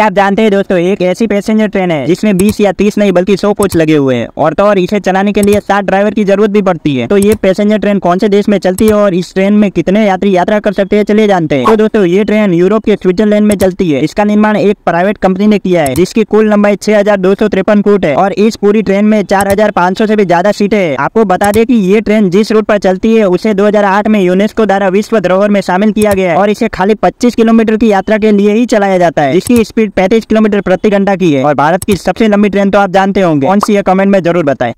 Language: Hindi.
क्या आप जानते हैं दोस्तों एक ऐसी पैसेंजर ट्रेन है जिसमें बीस या तीस नहीं बल्कि सौ कोच लगे हुए हैं और तो और इसे चलाने के लिए सात ड्राइवर की जरूरत भी पड़ती है तो ये पैसेंजर ट्रेन कौन से देश में चलती है और इस ट्रेन में कितने यात्री यात्रा कर सकते हैं चले जानते हैं तो दोस्तों ये ट्रेन यूरोप के स्विट्जरलैंड में चलती है इसका निर्माण एक प्राइवेट कंपनी ने किया है जिसकी कुल लंबाई छह फुट है और इस पूरी ट्रेन में चार हजार भी ज्यादा सीटें है आपको बता दें की ये ट्रेन जिस रूट पर चलती है उसे दो में यूनेस्को द्वारा विश्व धरोहर में शामिल किया गया है और इसे खाली पच्चीस किलोमीटर की यात्रा के लिए ही चलाया जाता है इसकी स्पीड स्पीड पैंतीस किलोमीटर प्रति घंटा की है और भारत की सबसे लंबी ट्रेन तो आप जानते होंगे कौन सी है कमेंट में जरूर बताएं